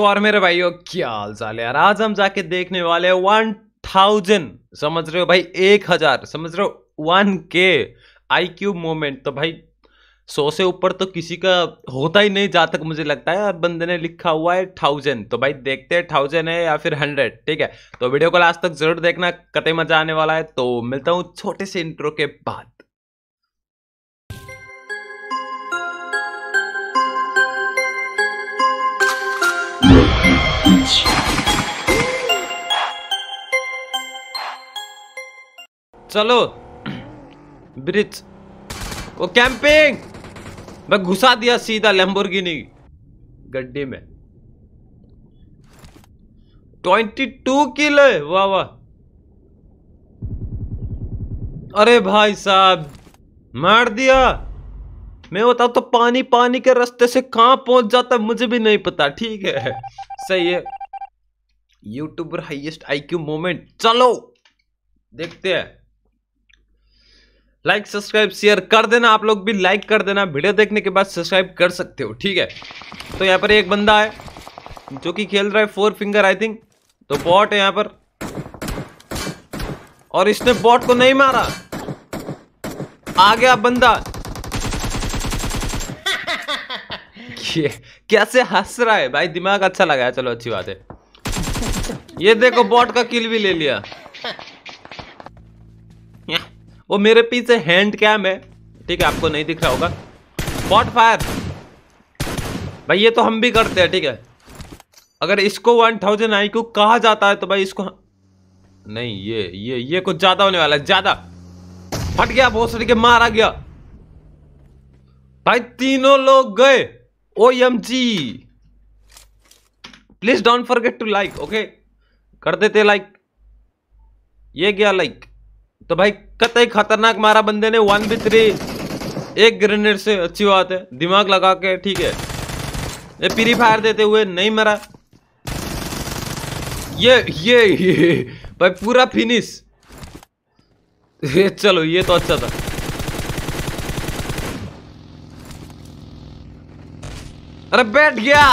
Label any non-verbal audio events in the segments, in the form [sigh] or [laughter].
तो और मेरे भाइयों क्या हाल चाल यार आज हम जाके देखने वाले हैं वन थाउजेंड समझ रहे हो भाई एक हजार समझ रहे हो वन के आई क्यूब मोमेंट तो भाई सौ से ऊपर तो किसी का होता ही नहीं जा तक मुझे लगता है और बंदे ने लिखा हुआ है थाउजेंड तो भाई देखते हैं थाउजेंड है या फिर हंड्रेड ठीक है तो वीडियो को लास्ट तक जरूर देखना कतई मजा आने वाला है तो मिलता हूँ छोटे से इंट्रो के बाद challenge. चलो ब्रिज वो कैंपिंग मैं घुसा दिया सीधा लेम्बोर्गिनी गड्डी में 22 किलो वाह वाह अरे भाई साहब मार दिया मैं बताऊ तो पानी पानी के रास्ते से कहां पहुंच जाता मुझे भी नहीं पता ठीक है सही है यूट्यूबर हाईएस्ट आईक्यू मोमेंट चलो देखते हैं लाइक सब्सक्राइब शेयर कर देना आप लोग भी लाइक कर देना वीडियो देखने के बाद सब्सक्राइब कर सकते हो ठीक है तो यहाँ पर एक बंदा है जो कि खेल रहा है फोर फिंगर आई थिंक तो बॉट है यहाँ पर और इसने बॉट को नहीं मारा आ गया बंदा [laughs] कैसे हंस रहा है भाई दिमाग अच्छा लगाया चलो अच्छी बात है ये देखो बॉट का किल भी ले लिया वो मेरे पीछे हैंड कैम है ठीक है आपको नहीं दिख रहा होगा बॉट फायर भाई ये तो हम भी करते हैं ठीक है अगर इसको वन थाउजेंड आई क्यू कहा जाता है तो भाई इसको नहीं ये ये ये कुछ ज्यादा होने वाला है ज्यादा फट गया भोसड़ी के मारा गया भाई तीनों लोग गए O M G please don't forget to like okay कर देते लाइक ये गया लाइक तो भाई कतई खतरनाक मारा बंदे ने वन बी थ्री एक ग्रेनेड से अच्छी बात है दिमाग लगा के ठीक है ये प्री फायर देते हुए नहीं मरा ये ये ये भाई पूरा फिनिश ये चलो ये तो अच्छा था अरे बैठ गया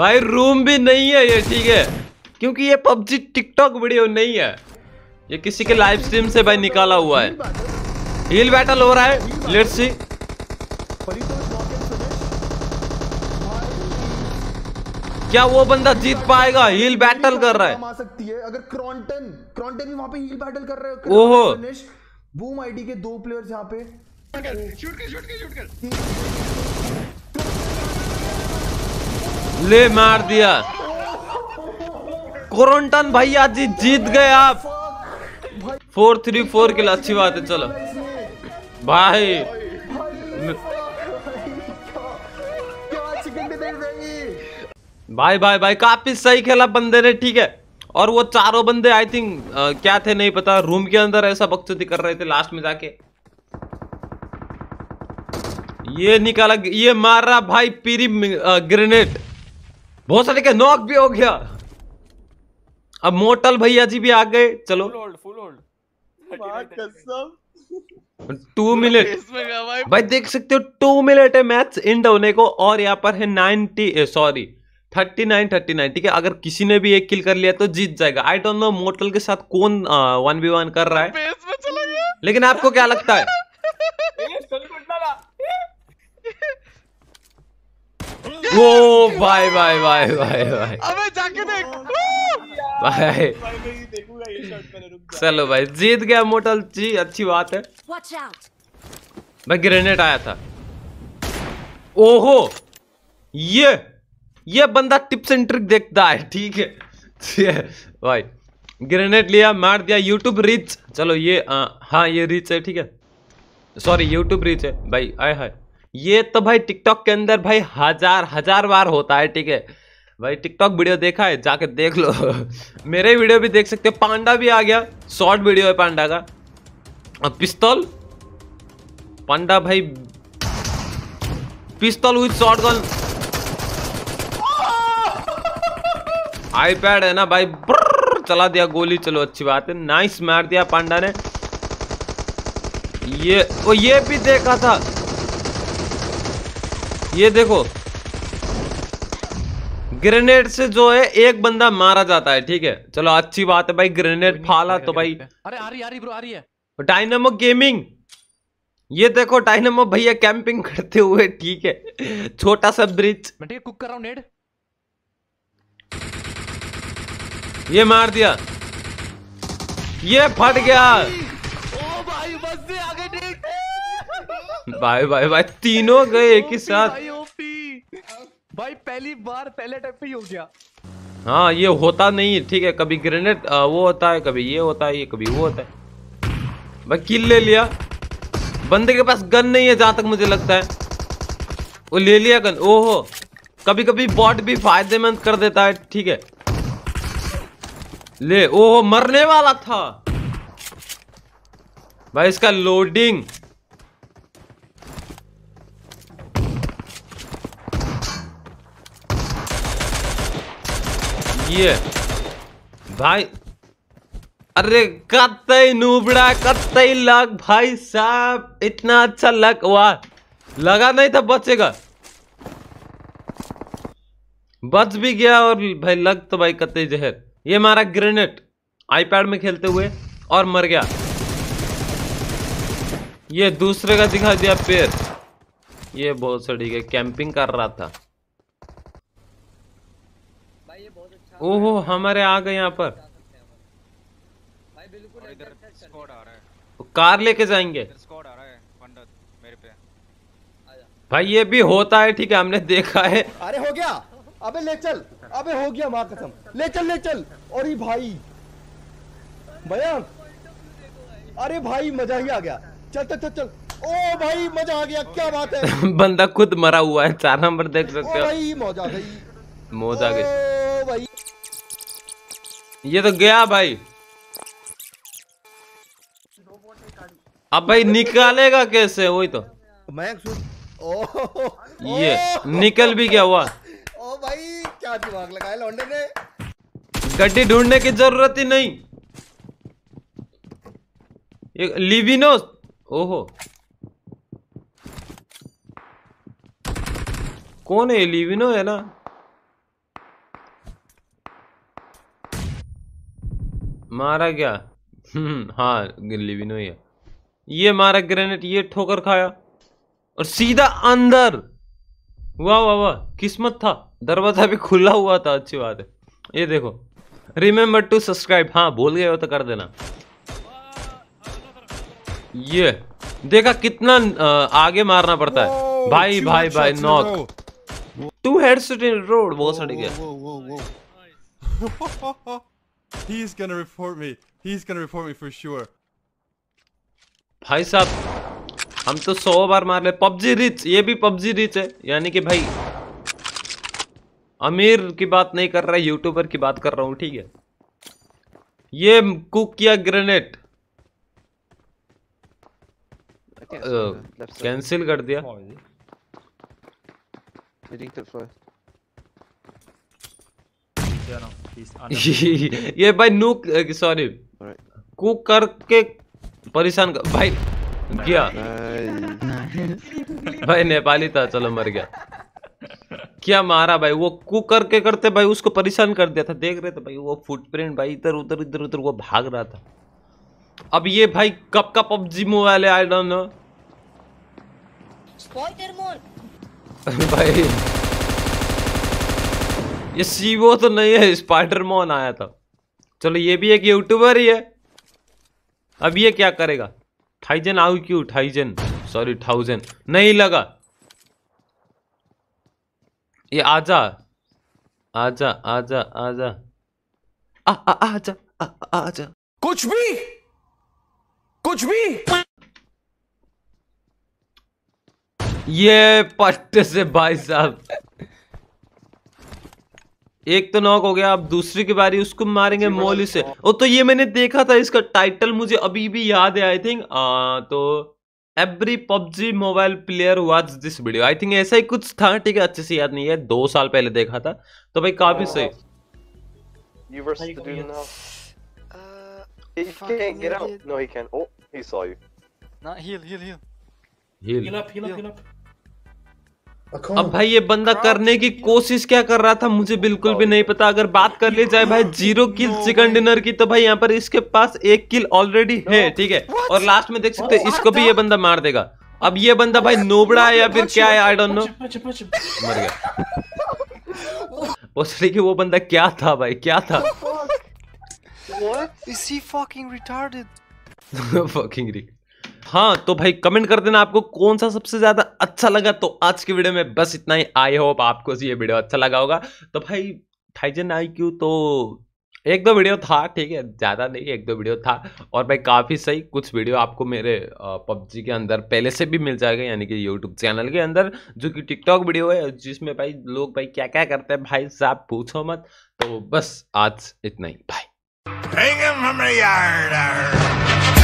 भाई रूम भी नहीं है ये ठीक है क्योंकि ये पबजी टिकटॉक वीडियो नहीं है ये किसी के लाइव स्ट्रीम से भाई निकाला हुआ है हिल बैटल हो रहा है लेट्स सी क्या वो बंदा जीत पाएगा हील बैटल कर रहा है सकती है अगर क्रॉन्टन क्रॉन्टन भी वहां पे हील बैटल कर रहे हो ओहो बूम आईडी के दो प्लेयर्स यहाँ पे शूट कर शूट कर शूट कर ले मार दिया कोरंटन भैया जी जीत गए आप फोर थ्री फोर के लिए अच्छी बात है चलो भाई भाई भाई भाई काफी सही खेला बंदे ने ठीक है और वो चारों बंदे आई थिंक क्या थे नहीं पता रूम के अंदर ऐसा बकचोदी कर रहे थे लास्ट में जाके ये निकाला ये मार रहा भाई पीरी ग्रेनेड बहुत सारे क्या नॉक भी हो गया अब मोटल भैया जी भी आ गए चलो टू [laughs] [laughs] मिनट भाई देख सकते हो टू मिनट है मैच एंड होने को और यहाँ पर है ninety sorry thirty nine thirty nine ठीक है अगर किसी ने भी एक किल कर लिया तो जीत जाएगा आई डोंट नो मोटल के साथ कौन वन बी वन कर रहा है लेकिन आपको क्या लगता है ओ bye bye bye bye bye अबे जाके देख भाई चलो भाई जीत गया मोटल जी अच्छी बात है भाई ग्रेनेड आया था ओहो ये ये बंदा टिप्स एंड ट्रिक देखता है ठीक है भाई ग्रेनेड लिया मार दिया यूट्यूब रीच चलो ये आ, हाँ ये रीच है ठीक है सॉरी यूट्यूब रीच है भाई आए हाय ये तो भाई टिकटॉक के अंदर भाई हजार हजार बार होता है ठीक है भाई टिकटॉक वीडियो देखा है जाके देख लो [laughs] मेरे वीडियो भी देख सकते हो पांडा भी आ गया शॉर्ट वीडियो है पांडा का और पिस्तौल पांडा भाई पिस्तौल विथ शॉर्ट गन आईपैड है ना भाई चला दिया गोली चलो अच्छी बात है नाइस मार दिया पांडा ने ये ओ ये भी देखा था ये देखो ग्रेनेड से जो है एक बंदा मारा जाता है ठीक है चलो अच्छी बात है भाई ग्रेनेड फाला तो भाई अरे आ रही आ रही ब्रो आ रही है डायनामो गेमिंग ये देखो डायनामो भैया कैंपिंग करते हुए ठीक है छोटा सा ब्रिज मैं कुक कर रहा हूं नेड ये मार दिया ये फट गया भाई भाई भाई तीनों गए एक ही साथ भाई पहली बार पहले टाइप पे ही हो गया हाँ ये होता नहीं है ठीक है कभी ग्रेनेड वो होता है कभी ये होता है ये कभी वो होता है भाई किल ले लिया बंदे के पास गन नहीं है जहां तक मुझे लगता है वो ले लिया गन ओहो कभी कभी बॉट भी फायदेमंद कर देता है ठीक है ले ओहो मरने वाला था भाई इसका लोडिंग ये भाई अरे कतई नूबड़ा कतई लग भाई साहब इतना अच्छा लग वाह लगा नहीं था बचेगा बच भी गया और भाई लग तो भाई कतई जहर ये मारा ग्रेनेड आईपैड में खेलते हुए और मर गया ये दूसरे का दिखा दिया पेड़ ये बहुत सड़ी गया कैंपिंग कर रहा था ओहो हमारे आ गए यहाँ पर तो कार लेके जाएंगे भाई ये भी होता है ठीक है हमने देखा है अरे हो गया अबे ले चल अबे हो गया मार कसम ले चल ले चल और ये भाई भैया अरे भाई मजा ही आ गया चल चल चल चल ओ भाई मजा आ गया क्या बात है [laughs] बंदा खुद मरा हुआ है चार नंबर देख सकते हो भाई मौज आ गई मौज आ गई भाई ये तो गया भाई अब भाई निकालेगा कैसे वही तो मैं ओ, ओ, ये निकल भी गया हुआ ओ भाई क्या दिमाग लगाया लौंडे ने गड्डी ढूंढने की जरूरत ही नहीं ये लिविनो ओहो कौन है लिविनो है ना मारा क्या हम्म, हाँ गिल्ली भी नहीं है ये मारा ग्रेनेड ये ठोकर खाया और सीधा अंदर वाह वाह वाह किस्मत था दरवाजा भी खुला हुआ था अच्छी बात है ये देखो रिमेम्बर टू सब्सक्राइब हाँ भूल गए हो तो कर देना ये देखा कितना आगे मारना पड़ता है भाई भाई भाई नॉक टू हेड्स रोड बहुत सड़ गया He's gonna report me. He's gonna report me for sure. भाई साहब हम तो सौ बार मार ले पबजी रिच ये भी पबजी रिच है यानी कि भाई अमीर की बात नहीं कर रहा यूट्यूबर की बात कर रहा हूँ ठीक है ये कुक किया ग्रेनेड कैंसिल कर दिया Hitting oh, [laughs] ये भाई नूक सॉरी कुक करके परेशान कर भाई गया भाई नेपाली था चलो मर गया क्या मारा भाई वो कुक करके करते भाई उसको परेशान कर दिया था देख रहे थे भाई वो फुटप्रिंट भाई इधर उधर इधर उधर वो भाग रहा था अब ये भाई कब का पबजी मोबाइल है आई डोंट नो भाई ये सीवो तो नहीं है स्पाइडर मोहन आया था चलो ये भी एक यूट्यूबर ही है अब ये क्या करेगा थाइजन आउ क्यू थाइजन सॉरी थाउजेंड नहीं लगा ये आजा आजा आजा आजा आ, आ, आजा आ, आजा कुछ भी कुछ भी ये पट्टे से भाई साहब एक तो नॉक हो गया अब दूसरी की बारी उसको मारेंगे मोली से ओ हाँ। तो ये मैंने देखा था इसका टाइटल मुझे अभी भी याद है आई थिंक तो every PUBG mobile player watch this video I think ऐसा ही कुछ था ठीक है अच्छे से याद नहीं है दो साल पहले देखा था तो भाई काफी हाँ। सही Uh, oh, heal, heal, heal. Heal. up, heal up, heal up. अब भाई ये बंदा करने की कोशिश क्या कर रहा था मुझे बिल्कुल भी नहीं पता अगर बात कर ली जाए भाई जीरो किल चिकन डिनर की तो भाई यहाँ पर इसके पास एक किल ऑलरेडी है ठीक है और लास्ट में देख सकते हो इसको भी ये बंदा मार देगा अब ये बंदा भाई नोबड़ा है या फिर क्या है आई डोंट नो मर गया वो कि वो बंदा क्या था भाई क्या था What? Is he fucking retarded? [laughs] fucking retarded. हाँ तो भाई कमेंट कर देना आपको कौन सा सबसे ज़्यादा अच्छा लगा तो आज की वीडियो में बस इतना ही आई होप आपको ये वीडियो अच्छा लगा होगा तो भाई थाइजन आई क्यू तो एक दो वीडियो था ठीक है ज़्यादा नहीं एक दो वीडियो था और भाई काफ़ी सही कुछ वीडियो आपको मेरे पबजी के अंदर पहले से भी मिल जाएगा यानी कि यूट्यूब चैनल के अंदर जो कि टिकटॉक वीडियो है जिसमें भाई लोग भाई क्या क्या करते हैं भाई साहब पूछो मत तो बस आज इतना ही भाई